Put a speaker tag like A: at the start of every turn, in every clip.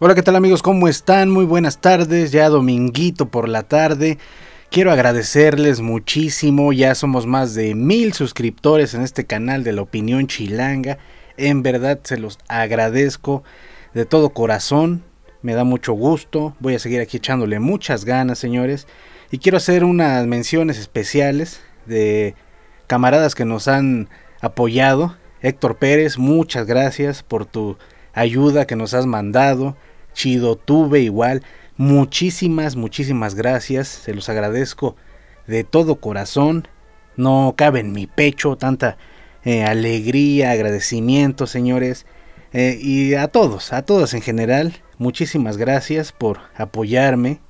A: Hola, ¿qué tal amigos? ¿Cómo están? Muy buenas tardes, ya dominguito por la tarde. Quiero agradecerles muchísimo, ya somos más de mil suscriptores en este canal de la opinión chilanga. En verdad se los agradezco de todo corazón, me da mucho gusto, voy a seguir aquí echándole muchas ganas señores. Y quiero hacer unas menciones especiales de camaradas que nos han apoyado. Héctor Pérez, muchas gracias por tu ayuda que nos has mandado. Chido tuve igual. Muchísimas, muchísimas gracias. Se los agradezco de todo corazón. No cabe en mi pecho tanta eh, alegría, agradecimiento, señores. Eh, y a todos, a todas en general, muchísimas gracias por apoyarme,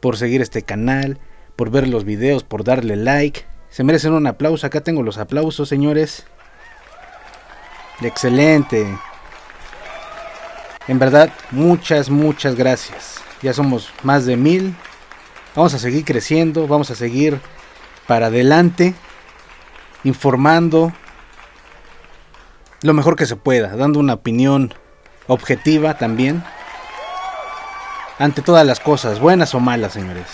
A: por seguir este canal, por ver los videos, por darle like. Se merecen un aplauso. Acá tengo los aplausos, señores. Excelente. En verdad, muchas, muchas gracias. Ya somos más de mil. Vamos a seguir creciendo, vamos a seguir para adelante, informando lo mejor que se pueda, dando una opinión objetiva también. Ante todas las cosas, buenas o malas, señores.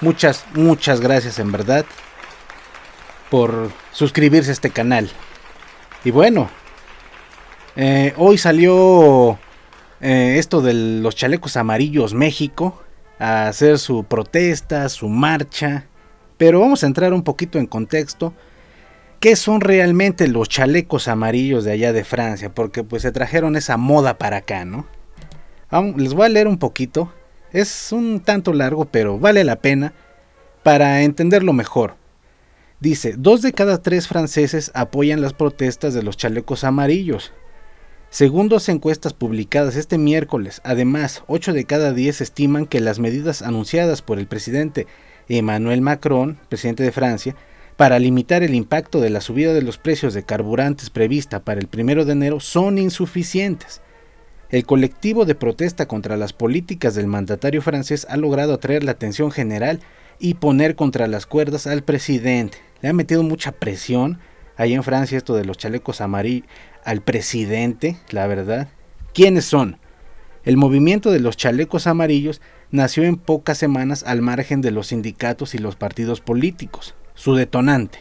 A: Muchas, muchas gracias en verdad por suscribirse a este canal. Y bueno, eh, hoy salió eh, esto de los chalecos amarillos México a hacer su protesta, su marcha. Pero vamos a entrar un poquito en contexto. ¿Qué son realmente los chalecos amarillos de allá de Francia? Porque pues se trajeron esa moda para acá, ¿no? les voy a leer un poquito. Es un tanto largo, pero vale la pena para entenderlo mejor. Dice, dos de cada tres franceses apoyan las protestas de los chalecos amarillos, según dos encuestas publicadas este miércoles, además, 8 de cada 10 estiman que las medidas anunciadas por el presidente Emmanuel Macron, presidente de Francia, para limitar el impacto de la subida de los precios de carburantes prevista para el primero de enero son insuficientes. El colectivo de protesta contra las políticas del mandatario francés ha logrado atraer la atención general y poner contra las cuerdas al presidente. Le ha metido mucha presión ahí en Francia esto de los chalecos amarillos al presidente, la verdad. ¿Quiénes son? El movimiento de los chalecos amarillos nació en pocas semanas al margen de los sindicatos y los partidos políticos. Su detonante,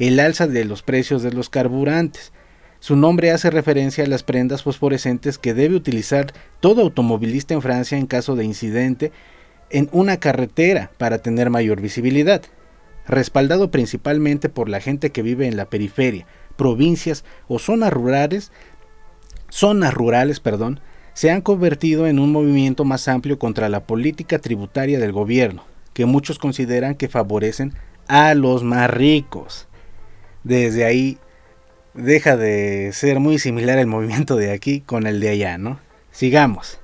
A: el alza de los precios de los carburantes. Su nombre hace referencia a las prendas fosforescentes que debe utilizar todo automovilista en Francia en caso de incidente en una carretera para tener mayor visibilidad respaldado principalmente por la gente que vive en la periferia, provincias o zonas rurales, zonas rurales, perdón, se han convertido en un movimiento más amplio contra la política tributaria del gobierno, que muchos consideran que favorecen a los más ricos. Desde ahí deja de ser muy similar el movimiento de aquí con el de allá, ¿no? Sigamos.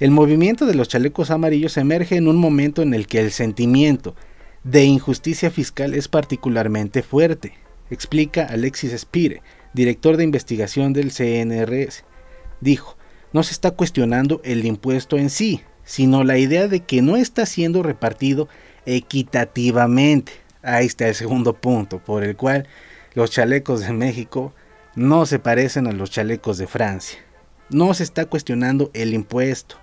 A: El movimiento de los chalecos amarillos emerge en un momento en el que el sentimiento de injusticia fiscal es particularmente fuerte, explica Alexis Spire, director de investigación del CNRS. Dijo, no se está cuestionando el impuesto en sí, sino la idea de que no está siendo repartido equitativamente. Ahí está el segundo punto, por el cual los chalecos de México no se parecen a los chalecos de Francia. No se está cuestionando el impuesto,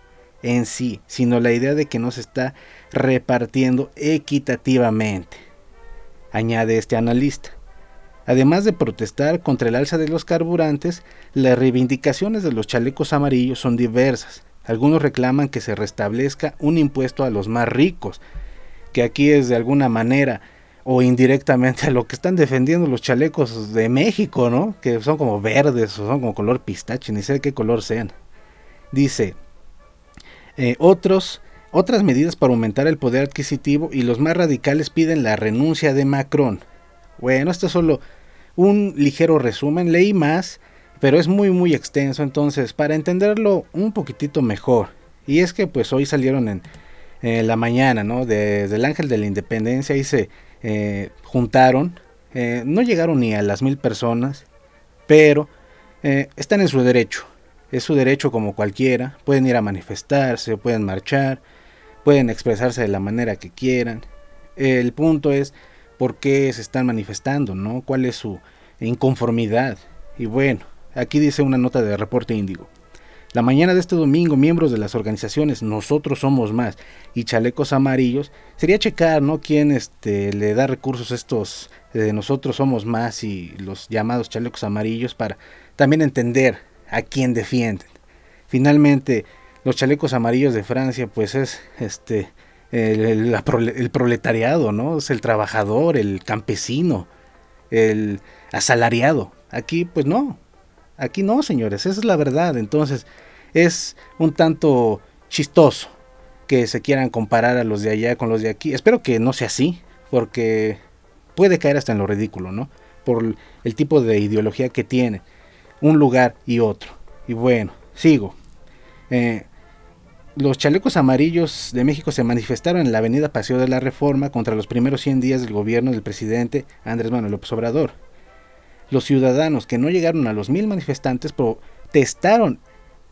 A: en sí, sino la idea de que no se está repartiendo equitativamente, añade este analista. Además de protestar contra el alza de los carburantes, las reivindicaciones de los chalecos amarillos son diversas. Algunos reclaman que se restablezca un impuesto a los más ricos, que aquí es de alguna manera o indirectamente a lo que están defendiendo los chalecos de México, ¿no? Que son como verdes o son como color pistache, ni sé qué color sean. Dice, eh, otros, otras medidas para aumentar el poder adquisitivo y los más radicales piden la renuncia de Macron. Bueno, esto es solo un ligero resumen, leí más, pero es muy muy extenso, entonces para entenderlo un poquitito mejor. Y es que pues hoy salieron en la mañana, ¿no? Desde el Ángel de la Independencia y se eh, juntaron. Eh, no llegaron ni a las mil personas, pero están en su derecho es su derecho como cualquiera, pueden ir a manifestarse, pueden marchar, pueden expresarse de la manera que quieran. El punto es por qué se están manifestando, ¿no? ¿Cuál es su inconformidad? Y bueno, aquí dice una nota de reporte índigo. La mañana de este domingo, miembros de las organizaciones Nosotros Somos Más y Chalecos Amarillos, sería checar, ¿no? Quién este, le da recursos a estos de eh, Nosotros Somos Más y los llamados Chalecos Amarillos para también entender a quien defienden. Finalmente, los chalecos amarillos de Francia, pues es este el, el proletariado, ¿no? Es el trabajador, el campesino, el asalariado. Aquí, pues no. Aquí no, señores. Esa es la verdad. Entonces, es un tanto chistoso que se quieran comparar a los de allá con los de aquí. Espero que no sea así, porque puede caer hasta en lo ridículo, ¿no? Por el tipo de ideología que tiene un lugar y otro. Y bueno, sigo. Eh, los chalecos amarillos de México se manifestaron en la avenida Paseo de la Reforma contra los primeros 100 días del gobierno del presidente Andrés Manuel López Obrador. Los ciudadanos que no llegaron a los mil manifestantes protestaron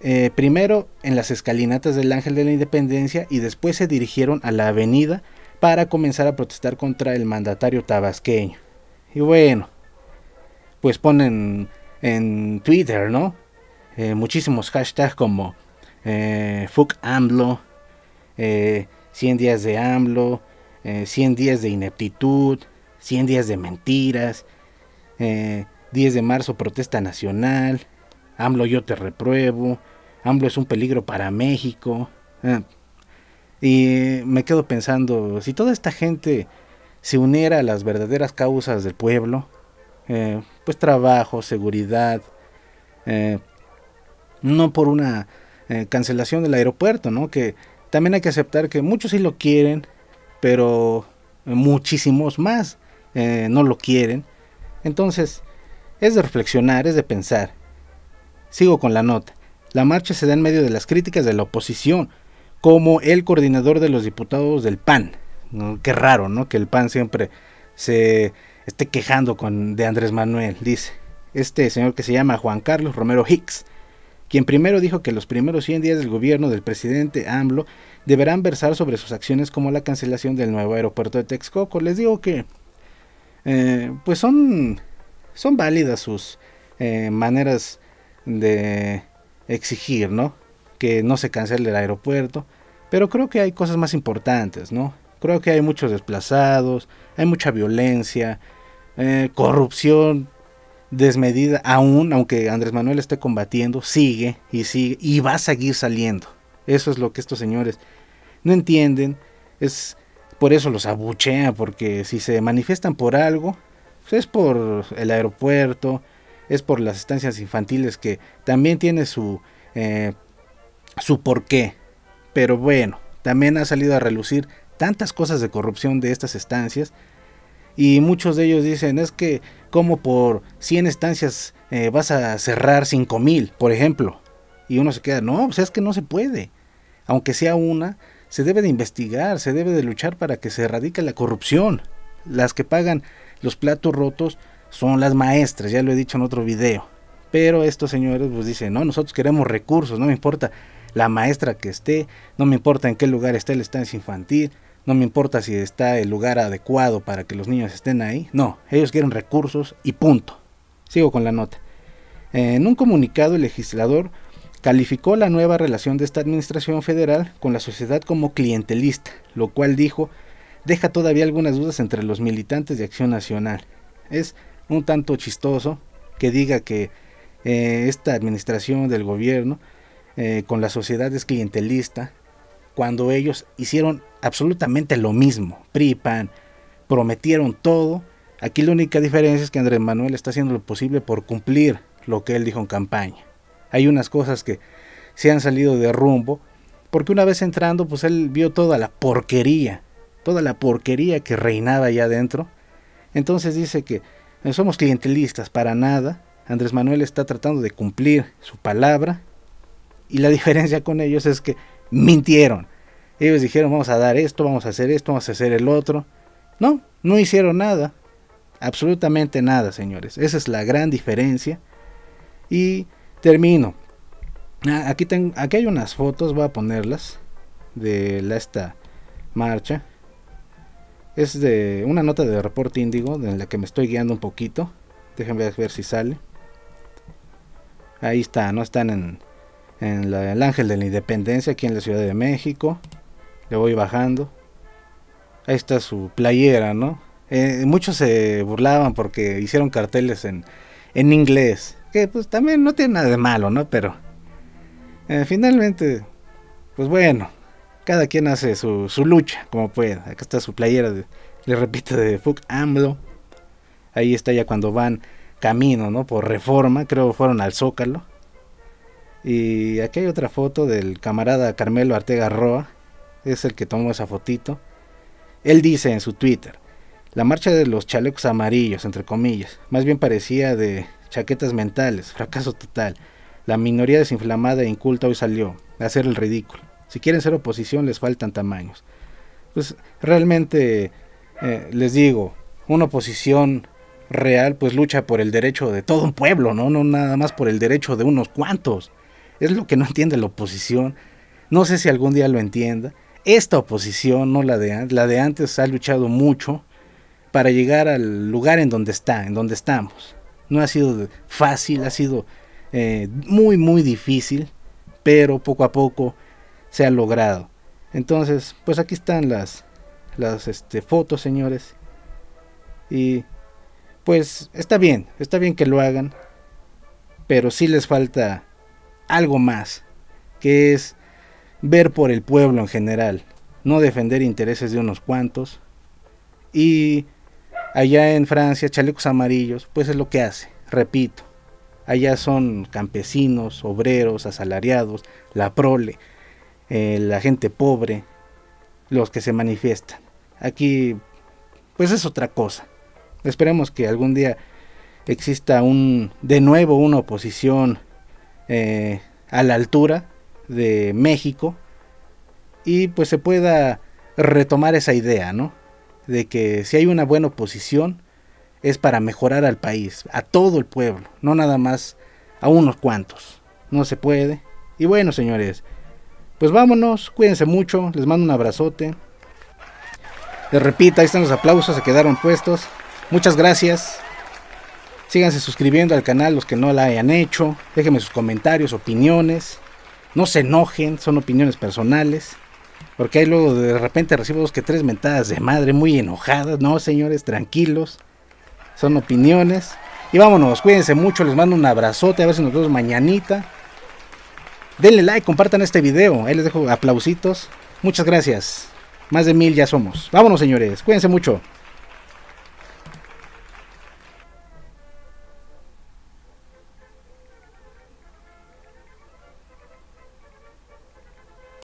A: eh, primero en las escalinatas del Ángel de la Independencia y después se dirigieron a la avenida para comenzar a protestar contra el mandatario tabasqueño. Y bueno, pues ponen en Twitter, ¿no? Eh, muchísimos hashtags como eh, Fuck AMLO, 100 eh, días de AMLO, 100 días de ineptitud, 100 días de mentiras, 10 de marzo protesta nacional, AMLO yo te repruebo, AMLO es un peligro para México. y me quedo pensando, si toda esta gente se uniera a las verdaderas causas del pueblo, pues, trabajo, seguridad, eh, no por una eh, cancelación del aeropuerto, ¿no? Que también hay que aceptar que muchos sí lo quieren, pero muchísimos más eh, no lo quieren. Entonces, es de reflexionar, es de pensar. Sigo con la nota. La marcha se da en medio de las críticas de la oposición, como el coordinador de los diputados del PAN. Qué raro, ¿no? Que el PAN siempre se esté quejando con, de Andrés Manuel, dice. Este señor que se llama Juan Carlos Romero Hicks, quien primero dijo que los primeros 100 días del gobierno del presidente AMLO deberán versar sobre sus acciones como la cancelación del nuevo aeropuerto de Texcoco. Les digo que, eh, pues son, son válidas sus eh, maneras de exigir, ¿no? Que no se cancele el aeropuerto, pero creo que hay cosas más importantes, ¿no? Creo que hay muchos desplazados, hay mucha violencia, eh, corrupción desmedida aún, aunque Andrés Manuel esté combatiendo, sigue y sigue y va a seguir saliendo. Eso es lo que estos señores no entienden. Es por eso los abuchea, porque si se manifiestan por algo, pues es por el aeropuerto, es por las estancias infantiles que también tiene su eh, su porqué. Pero bueno, también ha salido a relucir tantas cosas de corrupción de estas estancias y muchos de ellos dicen es que como por 100 estancias eh, vas a cerrar 5000, por ejemplo. Y uno se queda, no, sea pues es que no se puede. Aunque sea una, se debe de investigar, se debe de luchar para que se erradique la corrupción. Las que pagan los platos rotos son las maestras, ya lo he dicho en otro video. Pero estos señores pues dicen, no, nosotros queremos recursos, no me importa la maestra que esté, no me importa en qué lugar esté la estancia infantil, no me importa si está el lugar adecuado para que los niños estén ahí. No, ellos quieren recursos y punto. Sigo con la nota. En un comunicado, el legislador calificó la nueva relación de esta administración federal con la sociedad como clientelista, lo cual dijo deja todavía algunas dudas entre los militantes de Acción Nacional. Es un tanto chistoso que diga que eh, esta administración del gobierno eh, con la sociedad es clientelista, cuando ellos hicieron absolutamente lo mismo. pripan, prometieron todo. Aquí la única diferencia es que Andrés Manuel está haciendo lo posible por cumplir lo que él dijo en campaña. Hay unas cosas que se han salido de rumbo, porque una vez entrando, pues él vio toda la porquería, toda la porquería que reinaba allá adentro. Entonces dice que no somos clientelistas para nada. Andrés Manuel está tratando de cumplir su palabra. Y la diferencia con ellos es que mintieron. Ellos dijeron, vamos a dar esto, vamos a hacer esto, vamos a hacer el otro. No, no hicieron nada. Absolutamente nada, señores. Esa es la gran diferencia. Y termino. Ah, aquí, aquí hay unas fotos, voy a ponerlas, de esta marcha. Es de una nota de reporte índigo, de la que me estoy guiando un poquito. Déjenme ver si sale. Ahí está, no están en, en el Ángel de la Independencia, aquí en la Ciudad de México. Le voy bajando. Ahí está su playera, ¿no? Eh, muchos se burlaban porque hicieron carteles en, inglés. Que pues también no tiene nada de malo, ¿no? Pero eh, finalmente, pues bueno, cada quien hace su, lucha como puede Acá está su playera, le repito, de Fuck AMLO. Ahí está ya cuando van camino, ¿no? Por reforma, creo que fueron al Zócalo. Y aquí hay otra foto del camarada Carmelo Artega Roa, es el que tomó esa fotito. Él dice en su Twitter, la marcha de los chalecos amarillos, entre comillas, más bien parecía de chaquetas mentales, fracaso total. La minoría desinflamada e inculta hoy salió a hacer el ridículo. Si quieren ser oposición les faltan tamaños. Pues realmente eh, les digo, una oposición real pues lucha por el derecho de todo un pueblo, ¿no? No nada más por el derecho de unos cuantos. Es lo que no entiende la oposición. No sé si algún día lo entienda. Esta oposición, no la de antes, la de antes ha luchado mucho para llegar al lugar en donde está, en donde estamos. No ha sido fácil, ha sido eh, muy, muy difícil, pero poco a poco se ha logrado. Entonces, pues aquí están las, las este, fotos, señores. Y pues está bien, está bien que lo hagan, pero sí les falta algo más, que es ver por el pueblo en general, no defender intereses de unos cuantos. Y allá en Francia, chalecos amarillos, pues es lo que hace, repito. Allá son campesinos, obreros, asalariados, la prole, eh, la gente pobre, los que se manifiestan. Aquí, pues es otra cosa. Esperemos que algún día exista un, de nuevo una oposición eh, a la altura de México y pues se pueda retomar esa idea, ¿no? De que si hay una buena oposición es para mejorar al país, a todo el pueblo, no nada más a unos cuantos. No se puede. Y bueno, señores, pues vámonos, cuídense mucho, les mando un abrazote. Les repito, ahí están los aplausos, se quedaron puestos. Muchas gracias. Síganse suscribiendo al canal los que no la hayan hecho. Déjenme sus comentarios, opiniones. No se enojen, son opiniones personales. Porque ahí luego de repente recibo dos que tres mentadas de madre muy enojadas. No, señores, tranquilos. Son opiniones. Y vámonos, cuídense mucho, les mando un abrazote, a ver si nos vemos mañanita. Denle like, compartan este video, ahí les dejo aplausitos. Muchas gracias. Más de mil ya somos. Vámonos, señores, cuídense mucho.